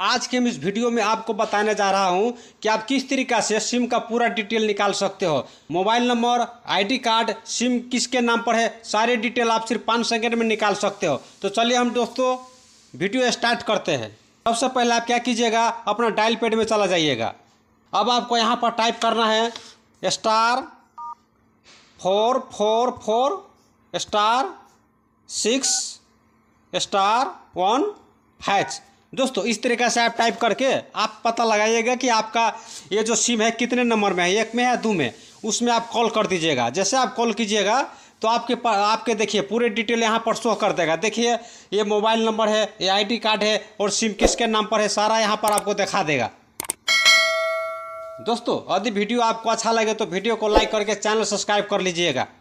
आज के हम इस वीडियो में आपको बताने जा रहा हूं कि आप किस तरीका से सिम का पूरा डिटेल निकाल सकते हो mobile number ID card SIM किसके नाम पर है सारे डिटेल आप सिर्फ पाँच सेकेंड में निकाल सकते हो तो चलिए हम दोस्तों वीडियो स्टार्ट करते हैं सबसे पहले आप क्या कीजिएगा अपना डायल पेड में चला जाइएगा अब आपको यहाँ पर टाइप करना है star four four four star six star one hash दोस्तों इस तरीके से आप टाइप करके आप पता लगाइएगा कि आपका ये जो सिम है कितने नंबर में है एक में है दो में उसमें आप कॉल कर दीजिएगा जैसे आप कॉल कीजिएगा तो आपके पा, आपके देखिए पूरे डिटेल यहाँ पर शो कर देगा देखिए ये मोबाइल नंबर है ये आईडी कार्ड है और सिम किसके नाम पर है सारा यहाँ पर आपको दिखा देगा दोस्तों यदि वीडियो आपको अच्छा लगे तो वीडियो को लाइक करके चैनल सब्सक्राइब कर लीजिएगा